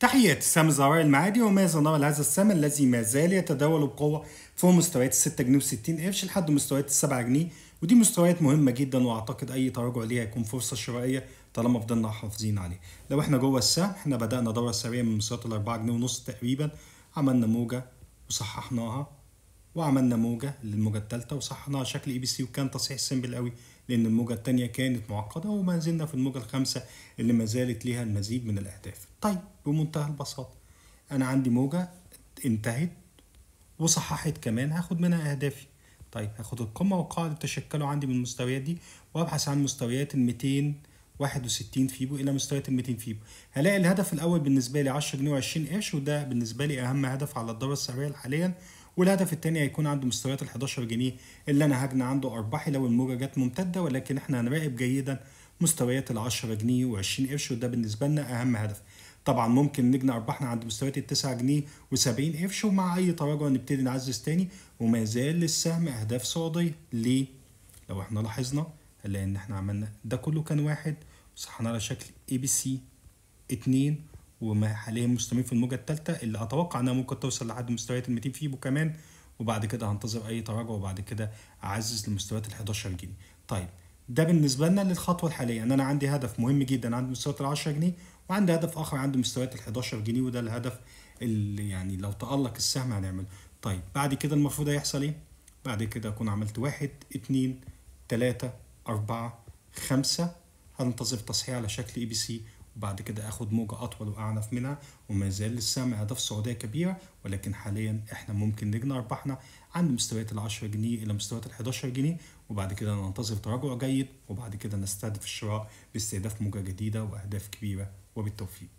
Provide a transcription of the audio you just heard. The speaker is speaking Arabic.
تحية سام الزهراء المعادي وما نرى هذا السهم الذي ما زال يتداول بقوة فوق مستويات ال 6 جنيه و60 قرش لحد مستويات 7 جنيه ودي مستويات مهمة جدا واعتقد اي تراجع ليها هيكون فرصة شرائية طالما فضلنا حافظين عليه لو احنا جوه السهم احنا بدأنا دورة سريعة من مستويات ال 4 جنيه ونص تقريبا عملنا موجة وصححناها وعملنا موجة للموجة الثالثة وصحناها شكل اي بي سي وكان تصحيح سيمبل قوي لأن الموجة الثانية كانت معقدة وما زلنا في الموجة الخامسة اللي ما زالت ليها المزيد من الأهداف. طيب بمنتهى البساطة أنا عندي موجة انتهت وصححت كمان هاخد منها أهدافي. طيب هاخد القمة والقاعدة اللي عندي من المستويات دي وأبحث عن مستويات ال 261 فيبو إلى مستويات ال 200 فيبو. هلاقي الهدف الأول بالنسبة لي 10 جنيه و20 قرش وده بالنسبة لي أهم هدف على الدورة السعرية حاليا والهدف الثاني هيكون عند مستويات ال 11 جنيه اللي انا هجنى عنده ارباحي لو الموجه جت ممتده ولكن احنا هنراقب جيدا مستويات ال 10 جنيه و20 قرش وده بالنسبه لنا اهم هدف طبعا ممكن نجني ارباحنا عند مستويات ال 9 جنيه و70 قرش ومع اي تراجع نبتدي نعزز تاني وما زال للسهم اهداف صعوديه ليه لو احنا لاحظنا هنلاقي ان احنا عملنا ده كله كان واحد وصحنا على شكل اي بي سي 2 وحاليا مستمرين في الموجه الثالثه اللي اتوقع انها ممكن توصل لحد مستويات ال 200 فيبو كمان وبعد كده هنتظر اي تراجع وبعد كده اعزز لمستويات ال 11 جنيه طيب ده بالنسبه لنا للخطوه الحاليه ان يعني انا عندي هدف مهم جدا عند مستويات ال 10 جنيه وعندي هدف اخر عند مستويات ال 11 جنيه وده الهدف اللي يعني لو تالق السهم هنعمله طيب بعد كده المفروض هيحصل ايه بعد كده اكون عملت واحد اثنين ثلاثه أربعة خمسة هننتظر تصحيح على شكل اي بي سي وبعد كده اخد موجة اطول واعنف منها وما زال السمع ده في السعودية كبيرة ولكن حاليا احنا ممكن نجني ارباحنا عند مستويات ال 10 جنيه الى مستويات ال 11 جنيه وبعد كده ننتظر تراجع جيد وبعد كده نستهدف الشراء باستهداف موجة جديدة واهداف كبيرة وبالتوفيق